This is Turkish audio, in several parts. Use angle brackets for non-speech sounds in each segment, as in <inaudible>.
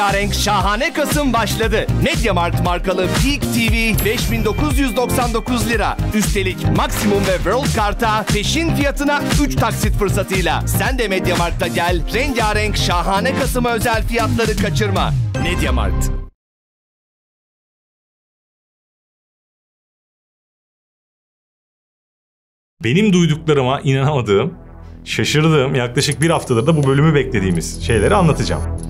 rengarenk şahane Kasım başladı. Mediamart markalı Peak TV 5999 lira. Üstelik maksimum ve World Kart'a peşin fiyatına 3 taksit fırsatıyla. Sen de Mediamart'ta gel. Rengarenk şahane Kasım'a özel fiyatları kaçırma. Mediamart. Benim duyduklarıma inanamadığım, şaşırdığım, yaklaşık bir haftadır da bu bölümü beklediğimiz şeyleri anlatacağım.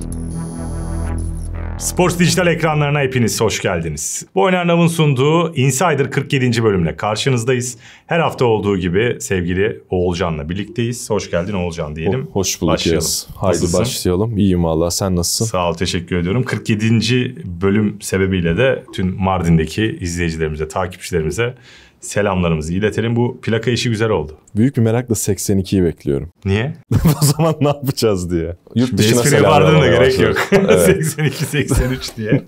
Sports Dijital ekranlarına hepiniz hoş geldiniz. Bu Oynarnav'ın sunduğu Insider 47. bölümle karşınızdayız. Her hafta olduğu gibi sevgili Oğulcan'la birlikteyiz. Hoş geldin Oğulcan diyelim. Oh, hoş bulduk başlayalım. Haydi başlayalım. İyiyim valla sen nasılsın? Sağ ol teşekkür ediyorum. 47. bölüm sebebiyle de tüm Mardin'deki izleyicilerimize, takipçilerimize selamlarımızı iletelim. Bu plaka işi güzel oldu. Büyük bir merakla 82'yi bekliyorum. Niye? <laughs> o zaman ne yapacağız diye. Yurt Şimdi dışına selamlarına da gerek yok. 82-83 <laughs> diye.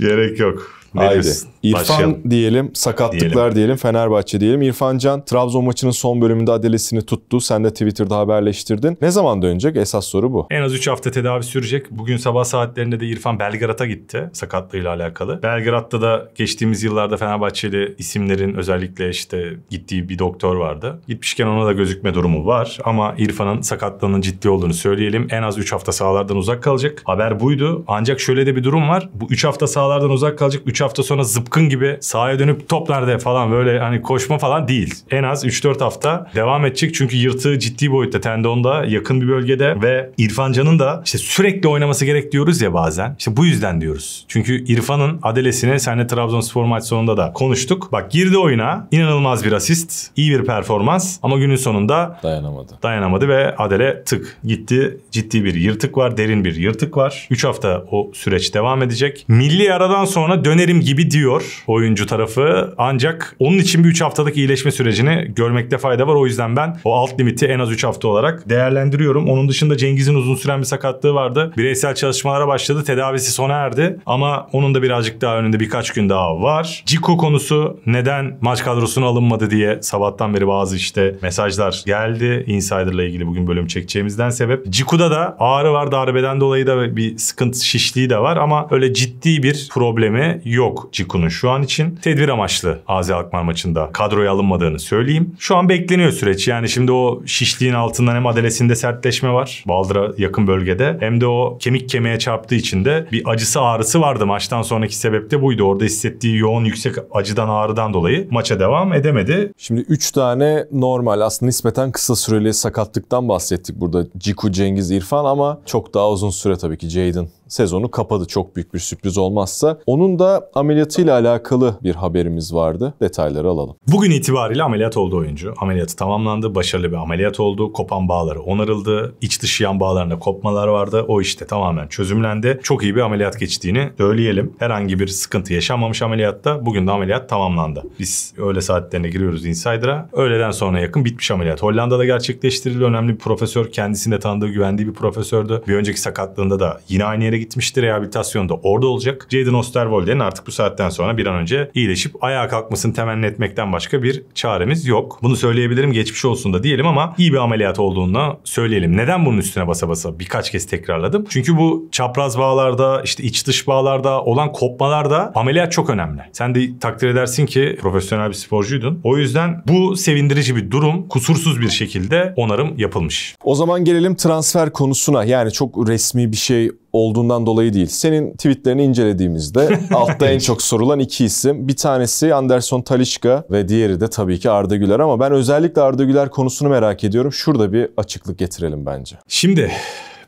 gerek yok. Ne Haydi. Diyorsun? İrfan Başlayalım. diyelim, sakatlıklar diyelim. diyelim, Fenerbahçe diyelim. İrfan Can Trabzon maçının son bölümünde adalesini tuttu. Sen de Twitter'da haberleştirdin. Ne zaman dönecek? Esas soru bu. En az 3 hafta tedavi sürecek. Bugün sabah saatlerinde de İrfan Belgrad'a gitti sakatlığıyla alakalı. Belgrad'da da geçtiğimiz yıllarda Fenerbahçeli isimlerin özellikle işte gittiği bir doktor vardı. Gitmişken ona da gözükme durumu var ama İrfan'ın sakatlığının ciddi olduğunu söyleyelim. En az 3 hafta sahalardan uzak kalacak. Haber buydu. Ancak şöyle de bir durum var. Bu 3 hafta sahalardan uzak kalacak. 3 hafta sonra zıp zıpkın gibi sahaya dönüp top nerede falan böyle hani koşma falan değil. En az 3-4 hafta devam edecek çünkü yırtığı ciddi boyutta tendonda yakın bir bölgede ve İrfan Can'ın da işte sürekli oynaması gerek diyoruz ya bazen. İşte bu yüzden diyoruz. Çünkü İrfan'ın adelesini senle Trabzonspor maç sonunda da konuştuk. Bak girdi oyuna inanılmaz bir asist, iyi bir performans ama günün sonunda dayanamadı. Dayanamadı ve Adele tık gitti. Ciddi bir yırtık var, derin bir yırtık var. 3 hafta o süreç devam edecek. Milli aradan sonra dönerim gibi diyor diyor oyuncu tarafı. Ancak onun için bir 3 haftalık iyileşme sürecini görmekte fayda var. O yüzden ben o alt limiti en az 3 hafta olarak değerlendiriyorum. Onun dışında Cengiz'in uzun süren bir sakatlığı vardı. Bireysel çalışmalara başladı. Tedavisi sona erdi. Ama onun da birazcık daha önünde birkaç gün daha var. Ciko konusu neden maç kadrosuna alınmadı diye sabahtan beri bazı işte mesajlar geldi. Insider'la ilgili bugün bölüm çekeceğimizden sebep. Ciku'da da ağrı var darbeden dolayı da bir sıkıntı şişliği de var ama öyle ciddi bir problemi yok Ciku'nun oyuncunun şu an için tedbir amaçlı AZ Alkmaar maçında kadroya alınmadığını söyleyeyim. Şu an bekleniyor süreç. Yani şimdi o şişliğin altından hem adalesinde sertleşme var. Baldıra yakın bölgede. Hem de o kemik kemiğe çarptığı için de bir acısı ağrısı vardı. Maçtan sonraki sebep de buydu. Orada hissettiği yoğun yüksek acıdan ağrıdan dolayı maça devam edemedi. Şimdi 3 tane normal aslında nispeten kısa süreli sakatlıktan bahsettik burada. Ciku, Cengiz, İrfan ama çok daha uzun süre tabii ki Jaden sezonu kapadı çok büyük bir sürpriz olmazsa. Onun da ameliyatıyla alakalı bir haberimiz vardı. Detayları alalım. Bugün itibariyle ameliyat oldu oyuncu. Ameliyatı tamamlandı. Başarılı bir ameliyat oldu. Kopan bağları onarıldı. İç dış yan bağlarında kopmalar vardı. O işte tamamen çözümlendi. Çok iyi bir ameliyat geçtiğini söyleyelim. Herhangi bir sıkıntı yaşanmamış ameliyatta. Bugün de ameliyat tamamlandı. Biz öğle saatlerine giriyoruz Insider'a. Öğleden sonra yakın bitmiş ameliyat. Hollanda'da gerçekleştirildi. Önemli bir profesör. Kendisini de tanıdığı, güvendiği bir profesördü. Bir önceki sakatlığında da yine aynı yere gitmişti rehabilitasyonda orada olacak. Jaden Osterwolde'nin artık bu saatten sonra bir an önce iyileşip ayağa kalkmasını temenni etmekten başka bir çaremiz yok. Bunu söyleyebilirim geçmiş olsun da diyelim ama iyi bir ameliyat olduğunu söyleyelim. Neden bunun üstüne basa basa birkaç kez tekrarladım? Çünkü bu çapraz bağlarda işte iç dış bağlarda olan kopmalarda ameliyat çok önemli. Sen de takdir edersin ki profesyonel bir sporcuydun. O yüzden bu sevindirici bir durum kusursuz bir şekilde onarım yapılmış. O zaman gelelim transfer konusuna. Yani çok resmi bir şey olduğundan dolayı değil. Senin tweetlerini incelediğimizde <laughs> altta en çok sorulan iki isim. Bir tanesi Anderson Talişka ve diğeri de tabii ki Arda Güler ama ben özellikle Arda Güler konusunu merak ediyorum. Şurada bir açıklık getirelim bence. Şimdi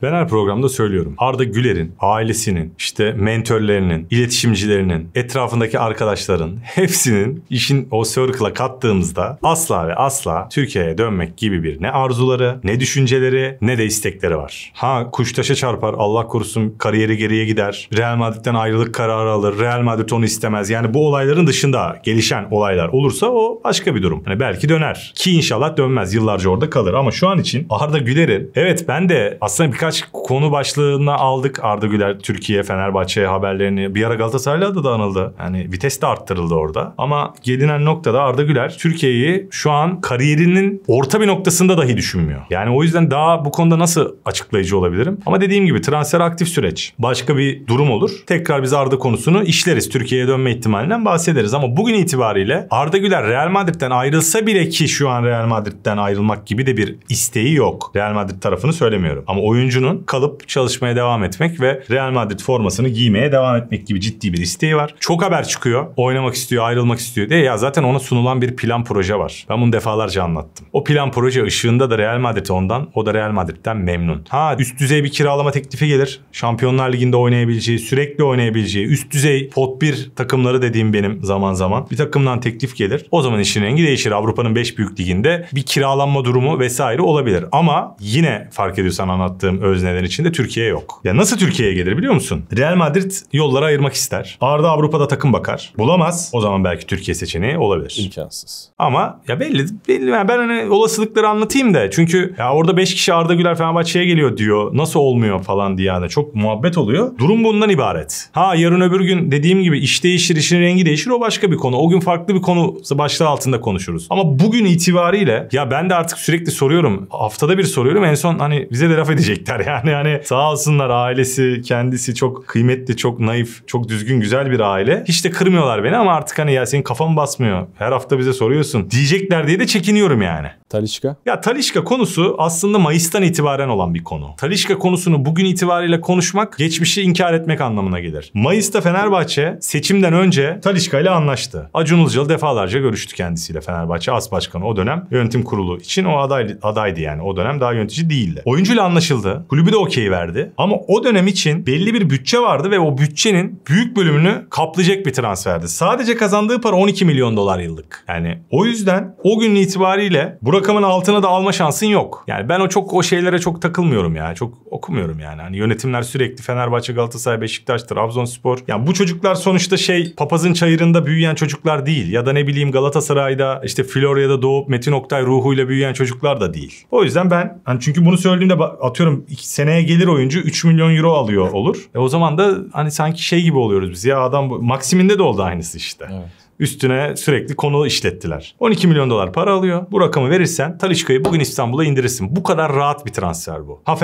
ben her programda söylüyorum. Arda Güler'in, ailesinin, işte mentörlerinin, iletişimcilerinin, etrafındaki arkadaşların hepsinin işin o circle'a kattığımızda asla ve asla Türkiye'ye dönmek gibi bir ne arzuları, ne düşünceleri, ne de istekleri var. Ha kuştaşa çarpar, Allah korusun kariyeri geriye gider. Real Madrid'den ayrılık kararı alır. Real Madrid onu istemez. Yani bu olayların dışında gelişen olaylar olursa o başka bir durum. Yani belki döner. Ki inşallah dönmez. Yıllarca orada kalır. Ama şu an için Arda Güler'in evet ben de aslında birkaç birkaç konu başlığına aldık Arda Güler Türkiye Fenerbahçe haberlerini. Bir ara Galatasaray'la da, da anıldı. Yani vites de arttırıldı orada. Ama gelinen noktada Arda Güler Türkiye'yi şu an kariyerinin orta bir noktasında dahi düşünmüyor. Yani o yüzden daha bu konuda nasıl açıklayıcı olabilirim? Ama dediğim gibi transfer aktif süreç. Başka bir durum olur. Tekrar biz Arda konusunu işleriz. Türkiye'ye dönme ihtimalinden bahsederiz. Ama bugün itibariyle Arda Güler Real Madrid'den ayrılsa bile ki şu an Real Madrid'den ayrılmak gibi de bir isteği yok. Real Madrid tarafını söylemiyorum. Ama oyuncu oyuncunun kalıp çalışmaya devam etmek ve Real Madrid formasını giymeye devam etmek gibi ciddi bir isteği var. Çok haber çıkıyor. Oynamak istiyor, ayrılmak istiyor diye. Ya zaten ona sunulan bir plan proje var. Ben bunu defalarca anlattım. O plan proje ışığında da Real Madrid ondan, o da Real Madrid'den memnun. Ha üst düzey bir kiralama teklifi gelir. Şampiyonlar Ligi'nde oynayabileceği, sürekli oynayabileceği, üst düzey pot 1 takımları dediğim benim zaman zaman. Bir takımdan teklif gelir. O zaman işin rengi değişir. Avrupa'nın 5 büyük liginde bir kiralanma durumu vesaire olabilir. Ama yine fark ediyorsan anlattığım özneler içinde Türkiye yok. Ya nasıl Türkiye'ye gelir biliyor musun? Real Madrid yollara ayırmak ister. Arda Avrupa'da takım bakar. Bulamaz. O zaman belki Türkiye seçeneği olabilir. İmkansız. Ama ya belli. belli yani ben hani olasılıkları anlatayım da. Çünkü ya orada 5 kişi Arda Güler Fenerbahçe'ye geliyor diyor. Nasıl olmuyor falan diye. Yani çok muhabbet oluyor. Durum bundan ibaret. Ha yarın öbür gün dediğim gibi iş değişir, işin rengi değişir. O başka bir konu. O gün farklı bir konu başlığı altında konuşuruz. Ama bugün itibariyle ya ben de artık sürekli soruyorum. Haftada bir soruyorum. En son hani bize de laf edecekler ettiler <laughs> yani hani sağ olsunlar ailesi kendisi çok kıymetli çok naif çok düzgün güzel bir aile. Hiç de kırmıyorlar beni ama artık hani ya senin kafan basmıyor her hafta bize soruyorsun diyecekler diye de çekiniyorum yani. Talişka? Ya Talişka konusu aslında Mayıs'tan itibaren olan bir konu. Talişka konusunu bugün itibariyle konuşmak geçmişi inkar etmek anlamına gelir. Mayıs'ta Fenerbahçe seçimden önce Talişka ile anlaştı. Acun Ilıcalı defalarca görüştü kendisiyle Fenerbahçe as başkanı o dönem yönetim kurulu için o aday adaydı yani o dönem daha yönetici değildi. Oyuncuyla anlaşıldı. Kulübü de okey verdi. Ama o dönem için belli bir bütçe vardı ve o bütçenin büyük bölümünü kaplayacak bir transferdi. Sadece kazandığı para 12 milyon dolar yıllık. Yani o yüzden o gün itibariyle bu rakamın altına da alma şansın yok. Yani ben o çok o şeylere çok takılmıyorum ya. Çok okumuyorum yani. Hani yönetimler sürekli Fenerbahçe, Galatasaray, Beşiktaş, Trabzonspor. Yani bu çocuklar sonuçta şey papazın çayırında büyüyen çocuklar değil. Ya da ne bileyim Galatasaray'da işte Florya'da doğup Metin Oktay ruhuyla büyüyen çocuklar da değil. O yüzden ben hani çünkü bunu söylediğimde atıyorum iki, seneye gelir oyuncu 3 milyon euro alıyor olur. E o zaman da hani sanki şey gibi oluyoruz biz ya adam bu, Maksim'inde de oldu aynısı işte. Evet üstüne sürekli konu işlettiler. 12 milyon dolar para alıyor. Bu rakamı verirsen Talişka'yı bugün İstanbul'a indirirsin. Bu kadar rahat bir transfer bu. Ha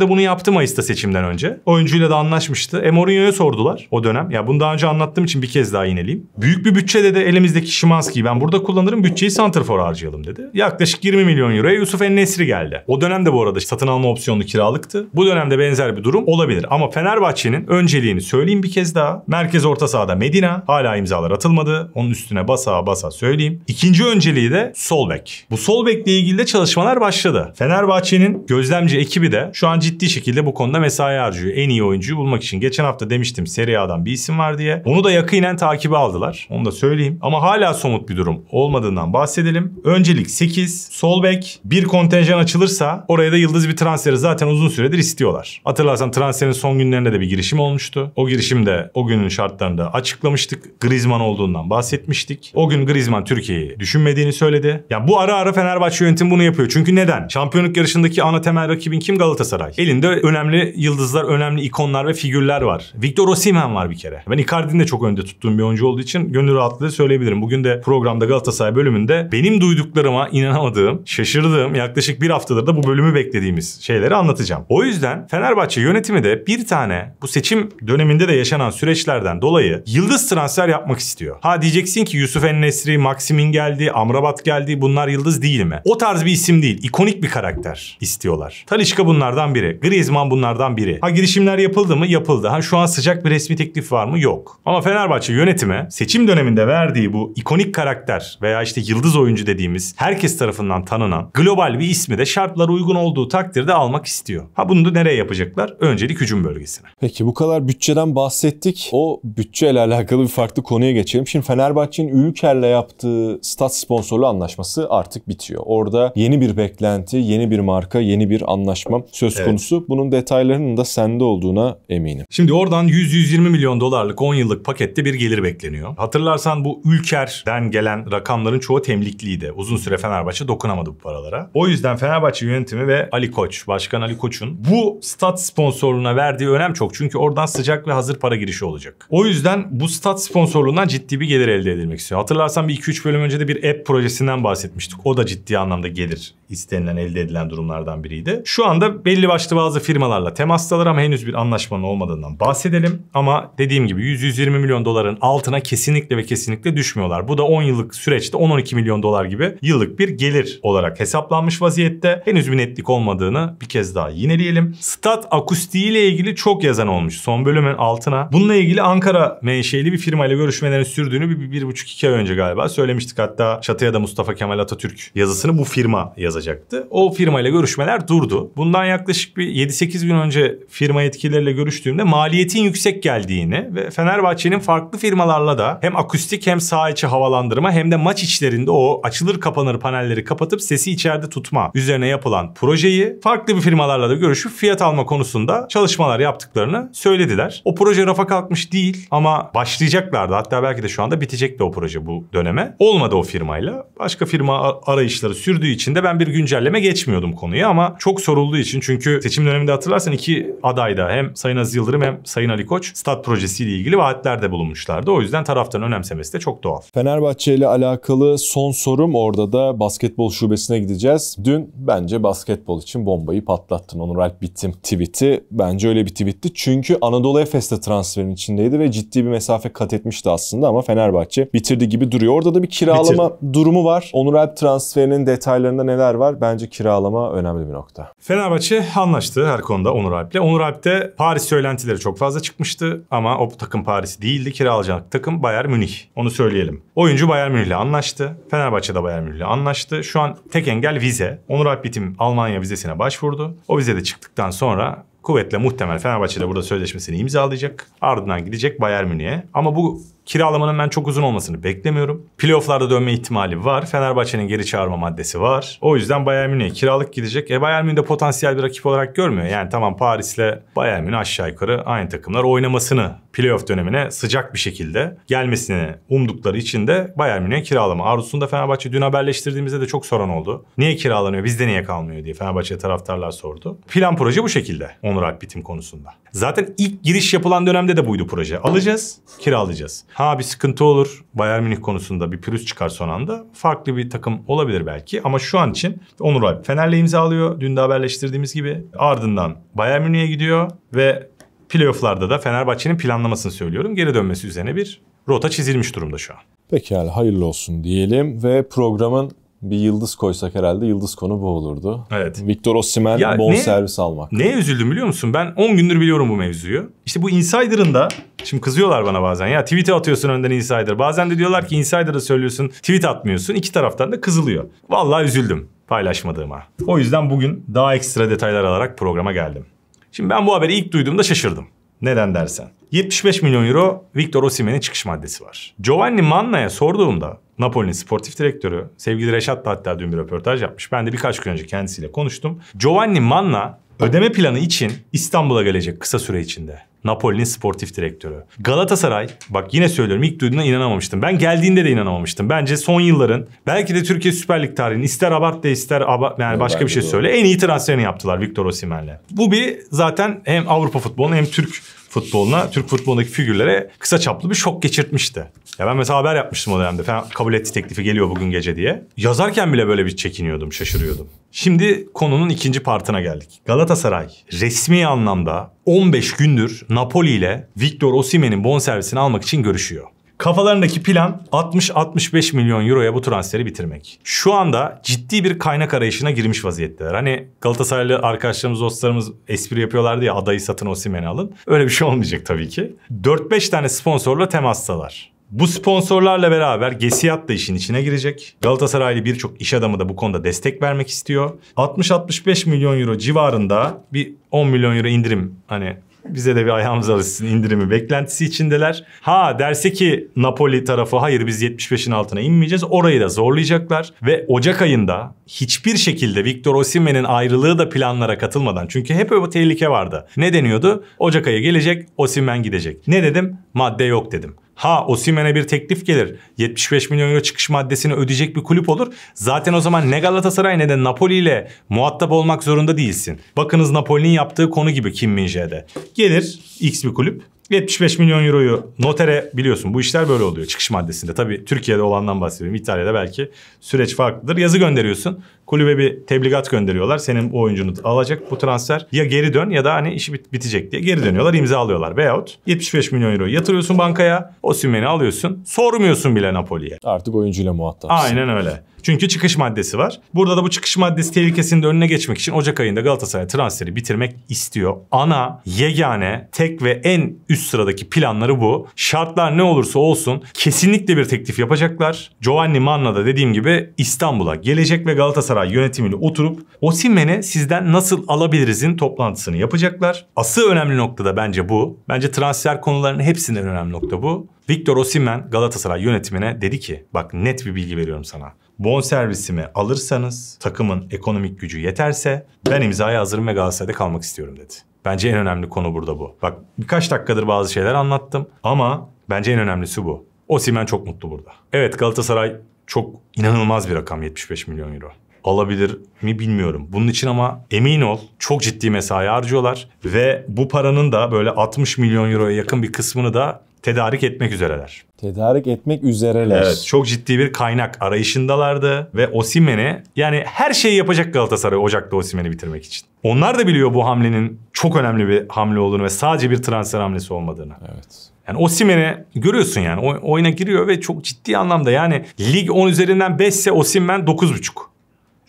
de bunu yaptı Mayıs'ta seçimden önce. Oyuncuyla da anlaşmıştı. E Mourinho'ya sordular o dönem. Ya bunu daha önce anlattığım için bir kez daha yineleyeyim. Büyük bir bütçede de elimizdeki Şimanski'yi ben burada kullanırım. Bütçeyi Santrfor harcayalım dedi. Yaklaşık 20 milyon euroya Yusuf Ennesri geldi. O dönemde bu arada satın alma opsiyonlu kiralıktı. Bu dönemde benzer bir durum olabilir. Ama Fenerbahçe'nin önceliğini söyleyeyim bir kez daha. Merkez orta sahada Medina hala imzalar atılmadı. Onun üstüne basa basa söyleyeyim. İkinci önceliği de sol bek. Bu sol bekle ilgili de çalışmalar başladı. Fenerbahçe'nin gözlemci ekibi de şu an ciddi şekilde bu konuda mesai harcıyor. En iyi oyuncuyu bulmak için. Geçen hafta demiştim Serie A'dan bir isim var diye. Onu da yakinen takibe aldılar. Onu da söyleyeyim. Ama hala somut bir durum olmadığından bahsedelim. Öncelik 8, sol bek. Bir kontenjan açılırsa oraya da yıldız bir transferi zaten uzun süredir istiyorlar. Hatırlarsan transferin son günlerinde de bir girişim olmuştu. O girişimde o günün şartlarında açıklamıştık. Griezmann olduğundan bahsedelim bahsetmiştik. O gün Griezmann Türkiye'yi düşünmediğini söyledi. Ya bu ara ara Fenerbahçe yönetim bunu yapıyor. Çünkü neden? Şampiyonluk yarışındaki ana temel rakibin kim? Galatasaray. Elinde önemli yıldızlar, önemli ikonlar ve figürler var. Victor Osimhen var bir kere. Ben Icardi'nin de çok önde tuttuğum bir oyuncu olduğu için gönül rahatlığı söyleyebilirim. Bugün de programda Galatasaray bölümünde benim duyduklarıma inanamadığım, şaşırdığım, yaklaşık bir haftadır da bu bölümü beklediğimiz şeyleri anlatacağım. O yüzden Fenerbahçe yönetimi de bir tane bu seçim döneminde de yaşanan süreçlerden dolayı yıldız transfer yapmak istiyor. Ha diyecek diyeceksin ki Yusuf Ennesri, Maximin geldi, Amrabat geldi bunlar yıldız değil mi? O tarz bir isim değil. ikonik bir karakter istiyorlar. Talişka bunlardan biri. Griezmann bunlardan biri. Ha girişimler yapıldı mı? Yapıldı. Ha şu an sıcak bir resmi teklif var mı? Yok. Ama Fenerbahçe yönetime seçim döneminde verdiği bu ikonik karakter veya işte yıldız oyuncu dediğimiz herkes tarafından tanınan global bir ismi de şartlara uygun olduğu takdirde almak istiyor. Ha bunu da nereye yapacaklar? Öncelik hücum bölgesine. Peki bu kadar bütçeden bahsettik. O bütçeyle alakalı bir farklı konuya geçelim. Şimdi Fener Fenerbahçe'nin Ülker'le yaptığı stat sponsorlu anlaşması artık bitiyor. Orada yeni bir beklenti, yeni bir marka, yeni bir anlaşma söz evet. konusu. Bunun detaylarının da sende olduğuna eminim. Şimdi oradan 100-120 milyon dolarlık 10 yıllık pakette bir gelir bekleniyor. Hatırlarsan bu Ülker'den gelen rakamların çoğu temlikliydi. Uzun süre Fenerbahçe dokunamadı bu paralara. O yüzden Fenerbahçe yönetimi ve Ali Koç, Başkan Ali Koç'un bu stat sponsorluğuna verdiği önem çok. Çünkü oradan sıcak ve hazır para girişi olacak. O yüzden bu stat sponsorluğundan ciddi bir gelir gelir elde edilmek istiyor. Hatırlarsan bir 2-3 bölüm önce de bir app projesinden bahsetmiştik. O da ciddi anlamda gelir istenilen elde edilen durumlardan biriydi. Şu anda belli başlı bazı firmalarla temastalar ama henüz bir anlaşmanın olmadığından bahsedelim. Ama dediğim gibi 100-120 milyon doların altına kesinlikle ve kesinlikle düşmüyorlar. Bu da 10 yıllık süreçte 10-12 milyon dolar gibi yıllık bir gelir olarak hesaplanmış vaziyette. Henüz bir netlik olmadığını bir kez daha yineleyelim. Stat akustiği ile ilgili çok yazan olmuş son bölümün altına. Bununla ilgili Ankara menşeli bir firmayla görüşmelerini sürdüğünü bir bir, bir buçuk iki ay önce galiba söylemiştik. Hatta çatıya da Mustafa Kemal Atatürk yazısını bu firma yazacaktı. O firmayla görüşmeler durdu. Bundan yaklaşık bir 7-8 gün önce firma yetkilileriyle görüştüğümde maliyetin yüksek geldiğini ve Fenerbahçe'nin farklı firmalarla da hem akustik hem saha içi havalandırma hem de maç içlerinde o açılır kapanır panelleri kapatıp sesi içeride tutma üzerine yapılan projeyi farklı bir firmalarla da görüşüp fiyat alma konusunda çalışmalar yaptıklarını söylediler. O proje rafa kalkmış değil ama başlayacaklardı. Hatta belki de şu anda bir de o proje bu döneme. Olmadı o firmayla. Başka firma arayışları sürdüğü için de ben bir güncelleme geçmiyordum konuyu ama çok sorulduğu için çünkü seçim döneminde hatırlarsan iki aday da hem Sayın Aziz Yıldırım hem Sayın Ali Koç stat projesiyle ilgili vaatlerde bulunmuşlardı. O yüzden taraftan önemsemesi de çok doğal. Fenerbahçe ile alakalı son sorum orada da basketbol şubesine gideceğiz. Dün bence basketbol için bombayı patlattın. Onur Alp bittim tweet'i bence öyle bir tweetti. Çünkü Anadolu Efes'te transferin içindeydi ve ciddi bir mesafe kat etmişti aslında ama Fenerbahçe Fenerbahçe bitirdi gibi duruyor. Orada da bir kiralama Bitirdim. durumu var. Onur Alp transferinin detaylarında neler var? Bence kiralama önemli bir nokta. Fenerbahçe anlaştı her konuda Onur Alp'le. Onur Alp'te Paris söylentileri çok fazla çıkmıştı ama o takım Paris değildi. Kiralanacak takım Bayern Münih. Onu söyleyelim. Oyuncu Bayern Münih'le anlaştı. Fenerbahçe de Bayern Münih'le anlaştı. Şu an tek engel vize. Onur Alp bitim Almanya vizesine başvurdu. O vize de çıktıktan sonra kuvvetle muhtemel Fenerbahçe de burada sözleşmesini imzalayacak. Ardından gidecek Bayern Münih'e. Ama bu Kiralamanın ben çok uzun olmasını beklemiyorum. Playoff'larda dönme ihtimali var. Fenerbahçe'nin geri çağırma maddesi var. O yüzden Bayern Münih'e kiralık gidecek. E Bayern Münih de potansiyel bir rakip olarak görmüyor. Yani tamam Paris'le Bayern Münih aşağı yukarı aynı takımlar oynamasını playoff dönemine sıcak bir şekilde gelmesini umdukları için de Bayern Münih'e kiralama arzusunda Fenerbahçe dün haberleştirdiğimizde de çok soran oldu. Niye kiralanıyor bizde niye kalmıyor diye Fenerbahçe taraftarlar sordu. Plan proje bu şekilde Onur Akbitim konusunda. Zaten ilk giriş yapılan dönemde de buydu proje. Alacağız, kiralayacağız. Ha bir sıkıntı olur Bayern Münih konusunda bir pürüz çıkar son anda. Farklı bir takım olabilir belki ama şu an için Onur Alp Fener'le imzalıyor. Dün de haberleştirdiğimiz gibi. Ardından Bayern Münih'e gidiyor ve playofflarda da Fenerbahçe'nin planlamasını söylüyorum. Geri dönmesi üzerine bir rota çizilmiş durumda şu an. Pekala hayırlı olsun diyelim ve programın bir yıldız koysak herhalde yıldız konu bu olurdu. Evet. Victor Osimhen ya bon ne, servis almak. Neye üzüldüm biliyor musun? Ben 10 gündür biliyorum bu mevzuyu. İşte bu Insider'ın da şimdi kızıyorlar bana bazen. Ya tweet'e atıyorsun önden Insider. Bazen de diyorlar ki Insider'ı söylüyorsun, tweet atmıyorsun. İki taraftan da kızılıyor. Vallahi üzüldüm paylaşmadığıma. O yüzden bugün daha ekstra detaylar alarak programa geldim. Şimdi ben bu haberi ilk duyduğumda şaşırdım. Neden dersen. 75 milyon euro Victor Osimhen'in çıkış maddesi var. Giovanni Manna'ya sorduğumda Napoli'nin sportif direktörü sevgili Reşat da hatta dün bir röportaj yapmış. Ben de birkaç gün önce kendisiyle konuştum. Giovanni Manna ödeme planı için İstanbul'a gelecek kısa süre içinde. Napoli'nin sportif direktörü. Galatasaray, bak yine söylüyorum ilk duyduğuna inanamamıştım. Ben geldiğinde de inanamamıştım. Bence son yılların belki de Türkiye Süper Lig tarihinin ister abart da ister abart, yani başka bir şey söyle. En iyi transferini yaptılar Victor Osimhen'le. Bu bir zaten hem Avrupa futbolunun hem Türk futboluna, Türk futbolundaki figürlere kısa çaplı bir şok geçirtmişti. Ya ben mesela haber yapmıştım o dönemde. Falan kabul etti teklifi geliyor bugün gece diye. Yazarken bile böyle bir çekiniyordum, şaşırıyordum. Şimdi konunun ikinci partına geldik. Galatasaray resmi anlamda 15 gündür Napoli ile Victor Osimhen'in bonservisini almak için görüşüyor. Kafalarındaki plan 60-65 milyon euroya bu transferi bitirmek. Şu anda ciddi bir kaynak arayışına girmiş vaziyetteler. Hani Galatasaraylı arkadaşlarımız, dostlarımız espri yapıyorlardı ya adayı satın Osimhen'i alın. Öyle bir şey olmayacak tabii ki. 4-5 tane sponsorla temastalar. Bu sponsorlarla beraber Gesiyat da işin içine girecek. Galatasaraylı birçok iş adamı da bu konuda destek vermek istiyor. 60-65 milyon euro civarında bir 10 milyon euro indirim hani bize de bir ayağımız alışsın indirimi beklentisi içindeler. Ha derse ki Napoli tarafı hayır biz 75'in altına inmeyeceğiz. Orayı da zorlayacaklar ve Ocak ayında hiçbir şekilde Victor Osimhen'in ayrılığı da planlara katılmadan çünkü hep öyle tehlike vardı. Ne deniyordu? Ocak ayı gelecek, Osimhen gidecek. Ne dedim? Madde yok dedim. Ha Osimen'e bir teklif gelir. 75 milyon euro çıkış maddesini ödeyecek bir kulüp olur. Zaten o zaman ne Galatasaray ne de Napoli ile muhatap olmak zorunda değilsin. Bakınız Napoli'nin yaptığı konu gibi Kim Minje'de. Gelir X bir kulüp 75 milyon euroyu notere biliyorsun bu işler böyle oluyor çıkış maddesinde. Tabii Türkiye'de olandan bahsediyorum. İtalya'da belki süreç farklıdır. Yazı gönderiyorsun. Kulübe bir tebligat gönderiyorlar. Senin o oyuncunu alacak bu transfer ya geri dön ya da hani işi bit bitecek diye geri dönüyorlar imza imzalıyorlar. Veyahut 75 milyon euroyu yatırıyorsun bankaya. O sümeni alıyorsun. Sormuyorsun bile Napoli'ye. Artık oyuncuyla muhatapsın. Aynen öyle. Çünkü çıkış maddesi var. Burada da bu çıkış maddesi tehlikesinin önüne geçmek için Ocak ayında Galatasaray transferi bitirmek istiyor. Ana, yegane, tek ve en üst sıradaki planları bu. Şartlar ne olursa olsun kesinlikle bir teklif yapacaklar. Giovanni Manna da dediğim gibi İstanbul'a gelecek ve Galatasaray yönetimiyle oturup Osimhen'i sizden nasıl alabiliriz'in toplantısını yapacaklar. Asıl önemli nokta da bence bu. Bence transfer konularının hepsinden önemli nokta bu. Victor Osimhen Galatasaray yönetimine dedi ki bak net bir bilgi veriyorum sana. Bon servisimi alırsanız takımın ekonomik gücü yeterse ben imzaya hazırım ve Galatasaray'da kalmak istiyorum dedi. Bence en önemli konu burada bu. Bak birkaç dakikadır bazı şeyler anlattım ama bence en önemlisi bu. Osimen çok mutlu burada. Evet Galatasaray çok inanılmaz bir rakam 75 milyon euro. Alabilir mi bilmiyorum. Bunun için ama emin ol çok ciddi mesai harcıyorlar ve bu paranın da böyle 60 milyon euroya yakın bir kısmını da tedarik etmek üzereler. Tedarik etmek üzereler. Evet çok ciddi bir kaynak arayışındalardı ve Osimen'e yani her şeyi yapacak Galatasaray Ocak'ta Osimen'i bitirmek için. Onlar da biliyor bu hamlenin çok önemli bir hamle olduğunu ve sadece bir transfer hamlesi olmadığını. Evet. Yani Osimhen'i görüyorsun yani o, oyuna giriyor ve çok ciddi anlamda yani lig 10 üzerinden 5 ise Osimhen 9.5.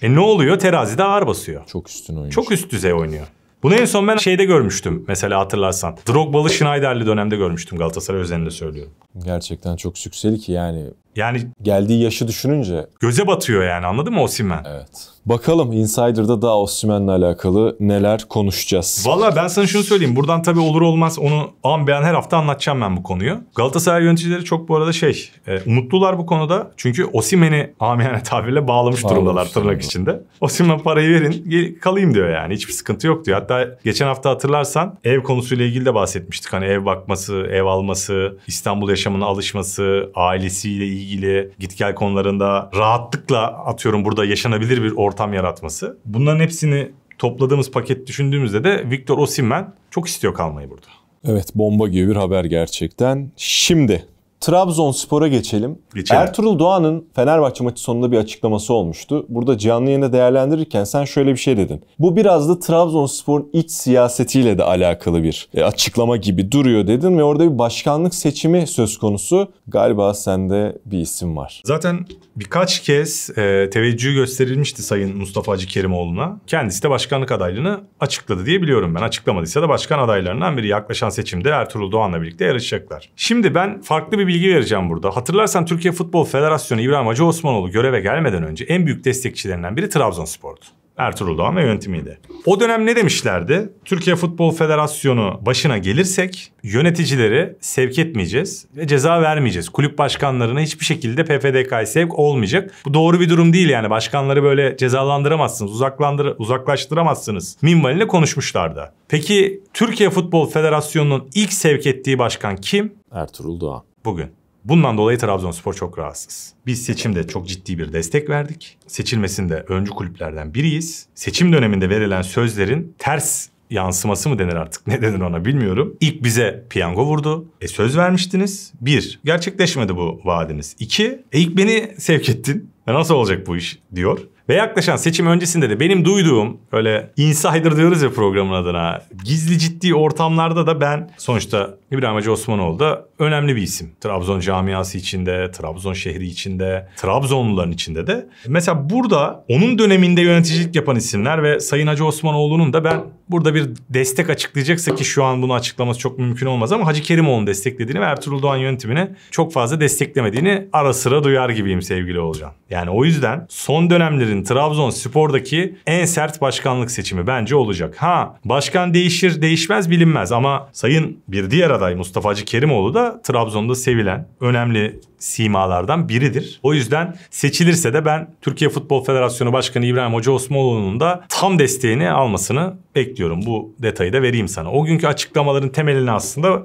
E ne oluyor? Terazide ağır basıyor. Çok üstün oynuyor. Çok üst düzey oynuyor. Bunu en son ben şeyde görmüştüm mesela hatırlarsan. Drogbalı Schneider'li dönemde görmüştüm Galatasaray özelinde söylüyorum. Gerçekten çok sükseli ki yani yani geldiği yaşı düşününce göze batıyor yani anladın mı Osimhen? Evet. Bakalım Insider'da daha Osimhen'le alakalı neler konuşacağız. Valla ben sana şunu söyleyeyim. Buradan tabii olur olmaz onu an beyan her hafta anlatacağım ben bu konuyu. Galatasaray yöneticileri çok bu arada şey e, umutlular bu konuda. Çünkü Osimhen'i amiyane tabirle bağlamış Bağlamış durumdalar tırnak içinde. Osimhen parayı verin kalayım diyor yani. Hiçbir sıkıntı yok diyor. Hatta geçen hafta hatırlarsan ev konusuyla ilgili de bahsetmiştik. Hani ev bakması, ev alması, İstanbul yaşamına alışması, ailesiyle ilgili ilgili git gel konularında rahatlıkla atıyorum burada yaşanabilir bir ortam yaratması. Bunların hepsini topladığımız paket düşündüğümüzde de Victor Osimhen çok istiyor kalmayı burada. Evet bomba gibi bir haber gerçekten. Şimdi Trabzonspor'a geçelim. geçelim. Ertuğrul Doğan'ın Fenerbahçe maçı sonunda bir açıklaması olmuştu. Burada canlı yayında değerlendirirken sen şöyle bir şey dedin. Bu biraz da Trabzonspor'un iç siyasetiyle de alakalı bir e, açıklama gibi duruyor dedin ve orada bir başkanlık seçimi söz konusu. Galiba sende bir isim var. Zaten birkaç kez e, teveccühü gösterilmişti Sayın Mustafa Hacı Kerimoğlu'na. Kendisi de başkanlık adaylığını açıkladı diye biliyorum ben. Açıklamadıysa da başkan adaylarından biri yaklaşan seçimde Ertuğrul Doğan'la birlikte yarışacaklar. Şimdi ben farklı bir bilgi vereceğim burada. Hatırlarsan Türkiye Futbol Federasyonu İbrahim Hacı Osmanoğlu göreve gelmeden önce en büyük destekçilerinden biri Trabzonspor'du. Ertuğrul Doğan ve yönetimiydi. O dönem ne demişlerdi? Türkiye Futbol Federasyonu başına gelirsek yöneticileri sevk etmeyeceğiz ve ceza vermeyeceğiz. Kulüp başkanlarına hiçbir şekilde PFDK'ya sevk olmayacak. Bu doğru bir durum değil yani. Başkanları böyle cezalandıramazsınız, uzaklandır uzaklaştıramazsınız. Minvalinde konuşmuşlardı. Peki Türkiye Futbol Federasyonu'nun ilk sevk ettiği başkan kim? Ertuğrul Doğan bugün. Bundan dolayı Trabzonspor çok rahatsız. Biz seçimde çok ciddi bir destek verdik. Seçilmesinde öncü kulüplerden biriyiz. Seçim döneminde verilen sözlerin ters yansıması mı denir artık ne denir ona bilmiyorum. İlk bize piyango vurdu. E söz vermiştiniz. Bir, gerçekleşmedi bu vaadiniz. İki, e ilk beni sevk ettin. E nasıl olacak bu iş diyor. Ve yaklaşan seçim öncesinde de benim duyduğum öyle insider diyoruz ya programın adına. Gizli ciddi ortamlarda da ben sonuçta İbrahim Hacı Osmanoğlu da önemli bir isim. Trabzon camiası içinde, Trabzon şehri içinde, Trabzonluların içinde de. Mesela burada onun döneminde yöneticilik yapan isimler ve Sayın Hacı Osmanoğlu'nun da ben Burada bir destek açıklayacaksa ki şu an bunu açıklaması çok mümkün olmaz ama Hacı Kerimoğlu'nu desteklediğini ve Ertuğrul Doğan yönetimine çok fazla desteklemediğini ara sıra duyar gibiyim sevgili olacağım. Yani o yüzden son dönemlerin Trabzon Spor'daki en sert başkanlık seçimi bence olacak. Ha başkan değişir değişmez bilinmez ama sayın bir diğer aday Mustafa Hacı Kerimoğlu da Trabzon'da sevilen önemli simalardan biridir. O yüzden seçilirse de ben Türkiye Futbol Federasyonu Başkanı İbrahim Hoca Osmanoğlu'nun da tam desteğini almasını bekliyorum. Bu detayı da vereyim sana. O günkü açıklamaların temelini aslında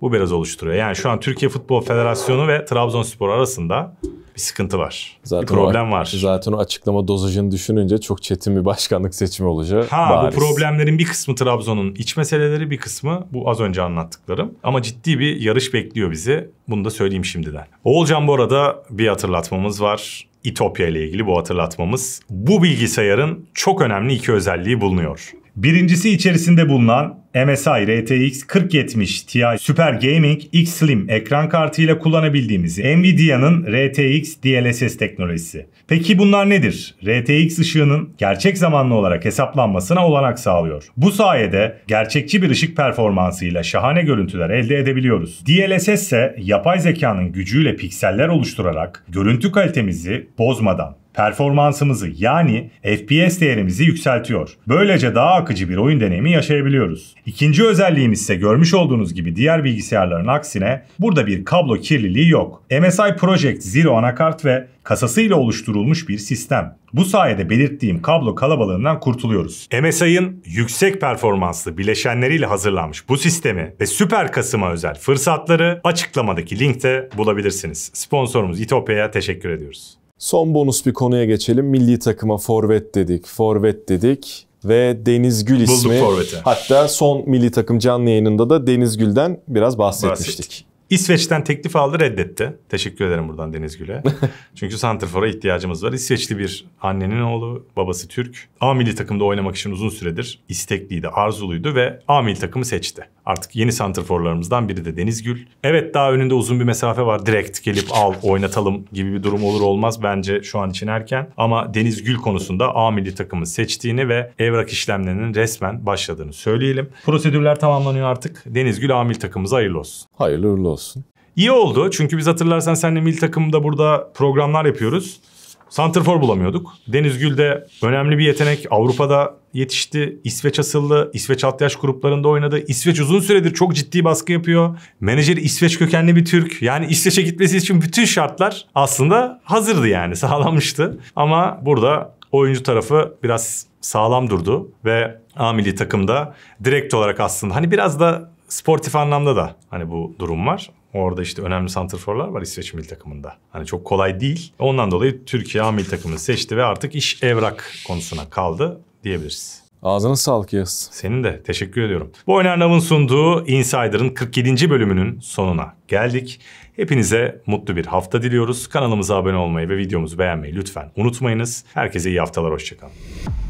bu biraz oluşturuyor. Yani şu an Türkiye Futbol Federasyonu ve Trabzonspor arasında bir sıkıntı var. Zaten bir problem o, var. Zaten o açıklama dozajını düşününce çok çetin bir başkanlık seçimi olacak. Ha bariz. bu problemlerin bir kısmı Trabzon'un iç meseleleri bir kısmı bu az önce anlattıklarım. Ama ciddi bir yarış bekliyor bizi. Bunu da söyleyeyim şimdiden. Oğulcan bu arada bir hatırlatmamız var. İtopya ile ilgili bu hatırlatmamız. Bu bilgisayarın çok önemli iki özelliği bulunuyor. Birincisi içerisinde bulunan MSI RTX 4070 Ti Super Gaming X Slim ekran kartı ile kullanabildiğimiz Nvidia'nın RTX DLSS teknolojisi. Peki bunlar nedir? RTX ışığının gerçek zamanlı olarak hesaplanmasına olanak sağlıyor. Bu sayede gerçekçi bir ışık performansıyla şahane görüntüler elde edebiliyoruz. DLSS ise yapay zekanın gücüyle pikseller oluşturarak görüntü kalitemizi bozmadan performansımızı yani FPS değerimizi yükseltiyor. Böylece daha akıcı bir oyun deneyimi yaşayabiliyoruz. İkinci özelliğimiz ise görmüş olduğunuz gibi diğer bilgisayarların aksine burada bir kablo kirliliği yok. MSI Project Zero anakart ve kasasıyla oluşturulmuş bir sistem. Bu sayede belirttiğim kablo kalabalığından kurtuluyoruz. MSI'ın yüksek performanslı bileşenleriyle hazırlanmış bu sistemi ve süper kasıma özel fırsatları açıklamadaki linkte bulabilirsiniz. Sponsorumuz İtopya'ya teşekkür ediyoruz. Son bonus bir konuya geçelim. Milli takıma forvet dedik, forvet dedik ve Deniz Gül Bulduk ismi. Forveti. Hatta son milli takım canlı yayınında da Deniz Gül'den biraz bahsetmiştik. Bahsettik. İsveç'ten teklif aldı reddetti. Teşekkür ederim buradan Deniz Gül'e. <laughs> Çünkü Santrfor'a ihtiyacımız var. İsveçli bir annenin oğlu, babası Türk. A milli takımda oynamak için uzun süredir istekliydi, arzuluydu ve A milli takımı seçti. Artık yeni santrforlarımızdan biri de Deniz Gül. Evet daha önünde uzun bir mesafe var. Direkt gelip al oynatalım gibi bir durum olur olmaz bence şu an için erken. Ama Deniz Gül konusunda A milli takımı seçtiğini ve evrak işlemlerinin resmen başladığını söyleyelim. Prosedürler tamamlanıyor artık. Deniz Gül A milli takımımıza hayırlı olsun. Hayırlı uğurlu olsun. İyi oldu çünkü biz hatırlarsan seninle mil takımda burada programlar yapıyoruz. Santrfor bulamıyorduk. Deniz Gül de önemli bir yetenek. Avrupa'da yetişti. İsveç asıllı. İsveç alt yaş gruplarında oynadı. İsveç uzun süredir çok ciddi baskı yapıyor. Menajeri İsveç kökenli bir Türk. Yani İsveç'e gitmesi için bütün şartlar aslında hazırdı yani. <laughs> Sağlanmıştı. Ama burada oyuncu tarafı biraz sağlam durdu ve Amili milli takımda direkt olarak aslında hani biraz da sportif anlamda da hani bu durum var. Orada işte önemli santrforlar var İsveç milli takımında. Hani çok kolay değil. Ondan dolayı Türkiye A milli takımını seçti ve artık iş evrak konusuna kaldı diyebiliriz. Ağzına sağlık Yas. Senin de. Teşekkür ediyorum. Bu Oynarnav'ın sunduğu Insider'ın 47. bölümünün sonuna geldik. Hepinize mutlu bir hafta diliyoruz. Kanalımıza abone olmayı ve videomuzu beğenmeyi lütfen unutmayınız. Herkese iyi haftalar. Hoşçakalın.